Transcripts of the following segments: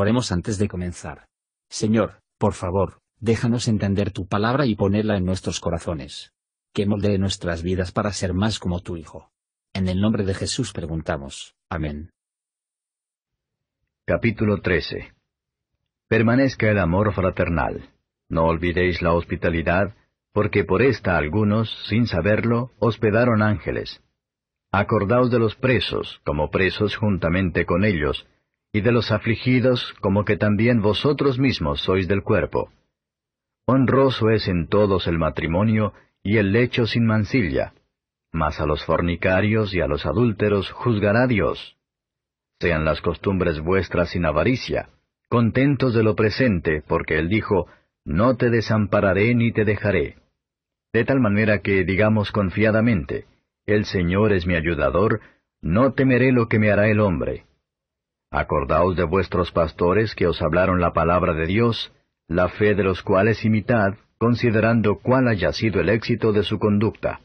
Oremos antes de comenzar. Señor, por favor, déjanos entender tu palabra y ponerla en nuestros corazones. Que moldee nuestras vidas para ser más como tu Hijo. En el nombre de Jesús preguntamos. Amén. Capítulo 13 Permanezca el amor fraternal. No olvidéis la hospitalidad, porque por esta algunos, sin saberlo, hospedaron ángeles. Acordaos de los presos, como presos juntamente con ellos, de los afligidos, como que también vosotros mismos sois del cuerpo. Honroso es en todos el matrimonio y el lecho sin mancilla, mas a los fornicarios y a los adúlteros juzgará Dios. Sean las costumbres vuestras sin avaricia, contentos de lo presente, porque Él dijo, No te desampararé ni te dejaré. De tal manera que digamos confiadamente, El Señor es mi ayudador, no temeré lo que me hará el hombre. Acordaos de vuestros pastores que os hablaron la palabra de Dios, la fe de los cuales imitad, considerando cuál haya sido el éxito de su conducta.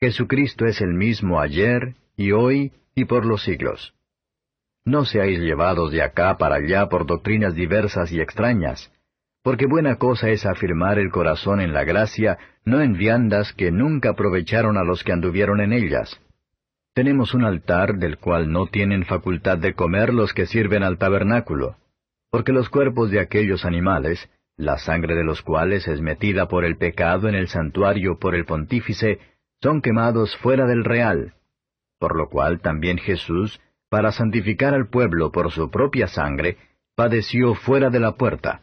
Jesucristo es el mismo ayer, y hoy, y por los siglos. No seáis llevados de acá para allá por doctrinas diversas y extrañas, porque buena cosa es afirmar el corazón en la gracia, no en viandas que nunca aprovecharon a los que anduvieron en ellas tenemos un altar del cual no tienen facultad de comer los que sirven al tabernáculo, porque los cuerpos de aquellos animales, la sangre de los cuales es metida por el pecado en el santuario por el pontífice, son quemados fuera del real. Por lo cual también Jesús, para santificar al pueblo por su propia sangre, padeció fuera de la puerta.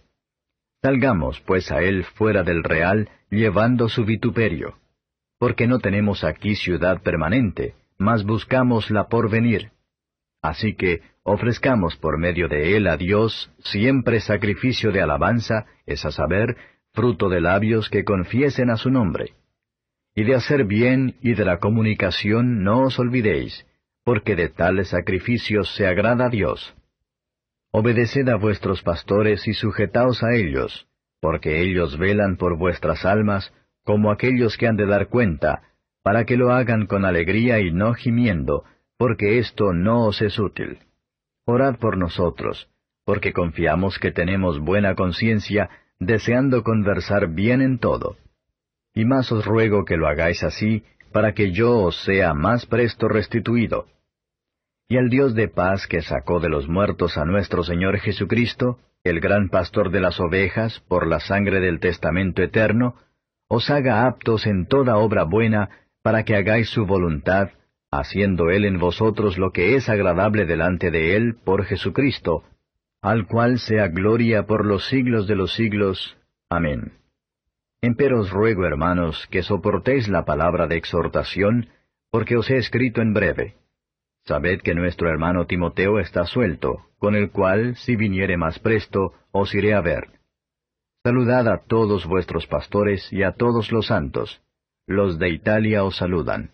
Salgamos pues a él fuera del real, llevando su vituperio, porque no tenemos aquí ciudad permanente, mas buscamos la porvenir. Así que ofrezcamos por medio de él a Dios siempre sacrificio de alabanza, es a saber, fruto de labios que confiesen a su nombre. Y de hacer bien y de la comunicación no os olvidéis, porque de tales sacrificios se agrada Dios. Obedeced a vuestros pastores y sujetaos a ellos, porque ellos velan por vuestras almas, como aquellos que han de dar cuenta, para que lo hagan con alegría y no gimiendo, porque esto no os es útil. Orad por nosotros, porque confiamos que tenemos buena conciencia, deseando conversar bien en todo. Y más os ruego que lo hagáis así, para que yo os sea más presto restituido. Y al Dios de paz que sacó de los muertos a nuestro Señor Jesucristo, el gran pastor de las ovejas, por la sangre del testamento eterno, os haga aptos en toda obra buena para que hagáis su voluntad, haciendo Él en vosotros lo que es agradable delante de Él por Jesucristo, al cual sea gloria por los siglos de los siglos. Amén. Empero os ruego, hermanos, que soportéis la palabra de exhortación, porque os he escrito en breve. Sabed que nuestro hermano Timoteo está suelto, con el cual, si viniere más presto, os iré a ver. Saludad a todos vuestros pastores y a todos los santos. Los de Italia os saludan.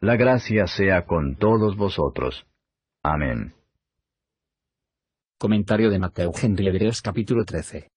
La gracia sea con todos vosotros. Amén. Comentario de Mateo Henry Hebreos capítulo 13.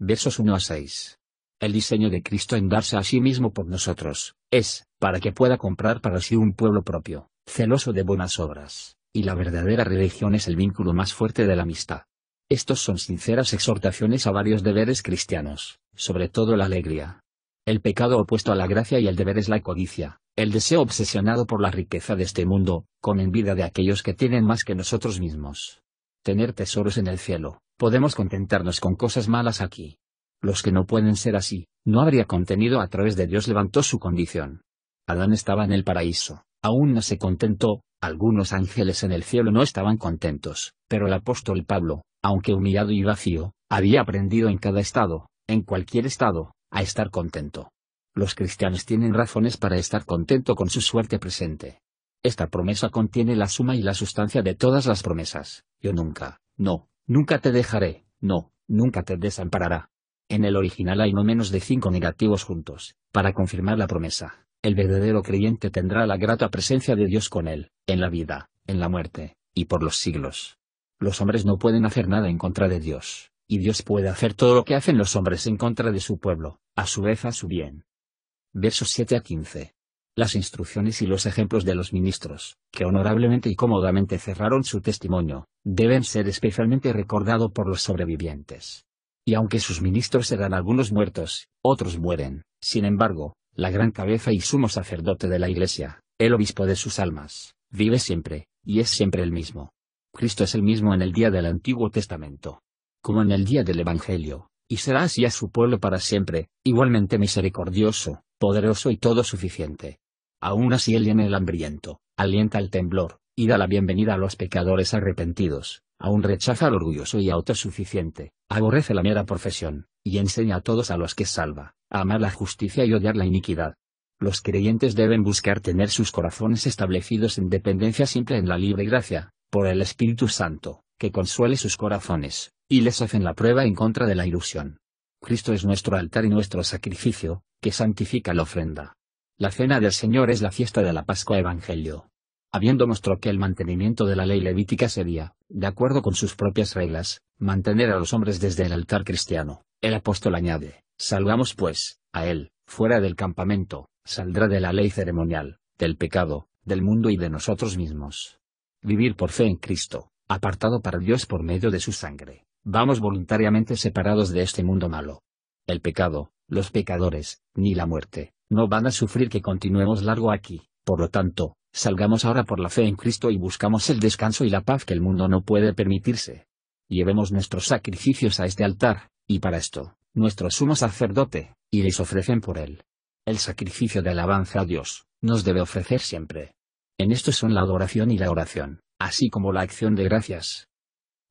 Versos 1 a 6. El diseño de Cristo en darse a sí mismo por nosotros, es, para que pueda comprar para sí un pueblo propio, celoso de buenas obras, y la verdadera religión es el vínculo más fuerte de la amistad. Estos son sinceras exhortaciones a varios deberes cristianos, sobre todo la alegría, el pecado opuesto a la gracia y el deber es la codicia, el deseo obsesionado por la riqueza de este mundo, con envidia de aquellos que tienen más que nosotros mismos. Tener tesoros en el cielo, podemos contentarnos con cosas malas aquí. Los que no pueden ser así, no habría contenido a través de Dios levantó su condición. Adán estaba en el paraíso, aún no se contentó, algunos ángeles en el cielo no estaban contentos, pero el apóstol Pablo, aunque humillado y vacío, había aprendido en cada estado, en cualquier estado, a estar contento. Los cristianos tienen razones para estar contento con su suerte presente. Esta promesa contiene la suma y la sustancia de todas las promesas. Yo nunca, no, nunca te dejaré, no, nunca te desamparará. En el original hay no menos de cinco negativos juntos, para confirmar la promesa. El verdadero creyente tendrá la grata presencia de Dios con él, en la vida, en la muerte, y por los siglos. Los hombres no pueden hacer nada en contra de Dios, y Dios puede hacer todo lo que hacen los hombres en contra de su pueblo a su vez a su bien. Versos 7 a 15. Las instrucciones y los ejemplos de los ministros, que honorablemente y cómodamente cerraron su testimonio, deben ser especialmente recordados por los sobrevivientes. Y aunque sus ministros eran algunos muertos, otros mueren, sin embargo, la gran cabeza y sumo sacerdote de la Iglesia, el obispo de sus almas, vive siempre, y es siempre el mismo. Cristo es el mismo en el día del Antiguo Testamento. Como en el día del Evangelio, y será así a su pueblo para siempre, igualmente misericordioso, poderoso y todo suficiente. Aún así él llena el hambriento, alienta el temblor, y da la bienvenida a los pecadores arrepentidos, aún rechaza al orgulloso y autosuficiente, aborrece la mera profesión, y enseña a todos a los que salva, a amar la justicia y odiar la iniquidad. Los creyentes deben buscar tener sus corazones establecidos en dependencia simple en la libre gracia, por el Espíritu Santo, que consuele sus corazones, y les hacen la prueba en contra de la ilusión. Cristo es nuestro altar y nuestro sacrificio, que santifica la ofrenda. La cena del Señor es la fiesta de la Pascua Evangelio. Habiendo mostrado que el mantenimiento de la ley levítica sería, de acuerdo con sus propias reglas, mantener a los hombres desde el altar cristiano, el apóstol añade, salgamos pues, a él, fuera del campamento, saldrá de la ley ceremonial, del pecado, del mundo y de nosotros mismos. Vivir por fe en Cristo, apartado para Dios por medio de su sangre, vamos voluntariamente separados de este mundo malo. El pecado, los pecadores, ni la muerte, no van a sufrir que continuemos largo aquí, por lo tanto, salgamos ahora por la fe en Cristo y buscamos el descanso y la paz que el mundo no puede permitirse. Llevemos nuestros sacrificios a este altar, y para esto, nuestro sumo sacerdote, y les ofrecen por él. El sacrificio de alabanza a Dios, nos debe ofrecer siempre. En esto son la adoración y la oración, así como la acción de gracias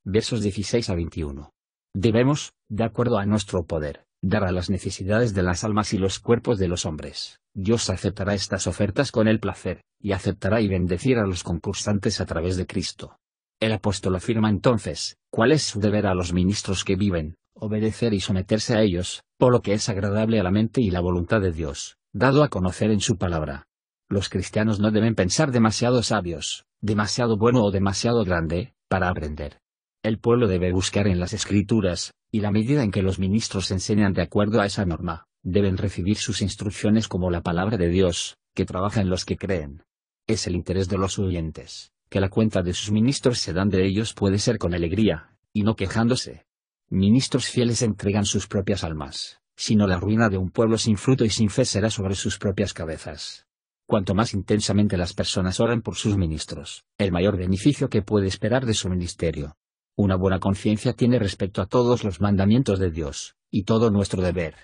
versos 16 a 21. Debemos, de acuerdo a nuestro poder, dar a las necesidades de las almas y los cuerpos de los hombres. Dios aceptará estas ofertas con el placer, y aceptará y bendecir a los concursantes a través de Cristo. El apóstol afirma entonces, ¿cuál es su deber a los ministros que viven? Obedecer y someterse a ellos, por lo que es agradable a la mente y la voluntad de Dios, dado a conocer en su palabra. Los cristianos no deben pensar demasiado sabios, demasiado bueno o demasiado grande, para aprender el pueblo debe buscar en las escrituras, y la medida en que los ministros enseñan de acuerdo a esa norma, deben recibir sus instrucciones como la palabra de Dios, que trabaja en los que creen. Es el interés de los oyentes, que la cuenta de sus ministros se dan de ellos puede ser con alegría, y no quejándose. Ministros fieles entregan sus propias almas, sino la ruina de un pueblo sin fruto y sin fe será sobre sus propias cabezas. Cuanto más intensamente las personas oran por sus ministros, el mayor beneficio que puede esperar de su ministerio. Una buena conciencia tiene respecto a todos los mandamientos de Dios, y todo nuestro deber.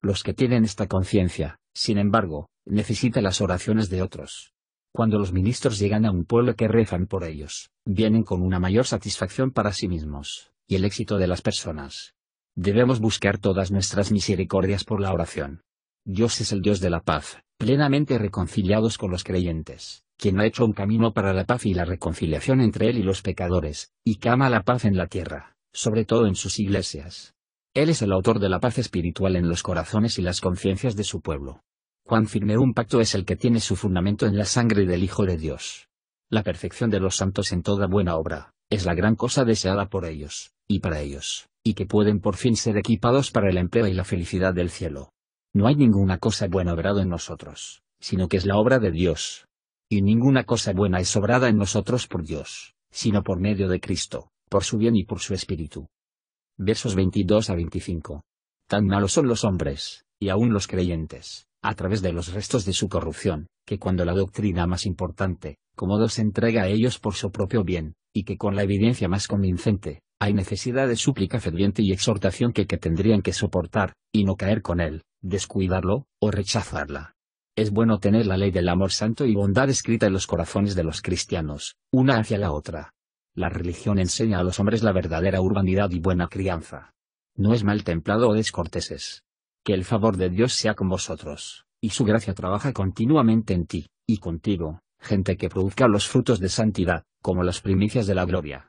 Los que tienen esta conciencia, sin embargo, necesitan las oraciones de otros. Cuando los ministros llegan a un pueblo que rezan por ellos, vienen con una mayor satisfacción para sí mismos, y el éxito de las personas. Debemos buscar todas nuestras misericordias por la oración. Dios es el Dios de la paz, plenamente reconciliados con los creyentes, quien ha hecho un camino para la paz y la reconciliación entre él y los pecadores, y que la paz en la tierra, sobre todo en sus iglesias. Él es el autor de la paz espiritual en los corazones y las conciencias de su pueblo. Cuán firme un pacto es el que tiene su fundamento en la sangre del Hijo de Dios. La perfección de los santos en toda buena obra, es la gran cosa deseada por ellos, y para ellos, y que pueden por fin ser equipados para el empleo y la felicidad del cielo. No hay ninguna cosa buena obrada en nosotros, sino que es la obra de Dios. Y ninguna cosa buena es obrada en nosotros por Dios, sino por medio de Cristo, por su bien y por su espíritu. Versos 22 a 25. Tan malos son los hombres, y aún los creyentes, a través de los restos de su corrupción, que cuando la doctrina más importante, como dos entrega a ellos por su propio bien, y que con la evidencia más convincente, hay necesidad de súplica ferviente y exhortación que, que tendrían que soportar, y no caer con él, descuidarlo, o rechazarla. Es bueno tener la ley del amor santo y bondad escrita en los corazones de los cristianos, una hacia la otra. La religión enseña a los hombres la verdadera urbanidad y buena crianza. No es mal templado o oh, descorteses. Que el favor de Dios sea con vosotros, y su gracia trabaja continuamente en ti, y contigo, gente que produzca los frutos de santidad, como las primicias de la gloria.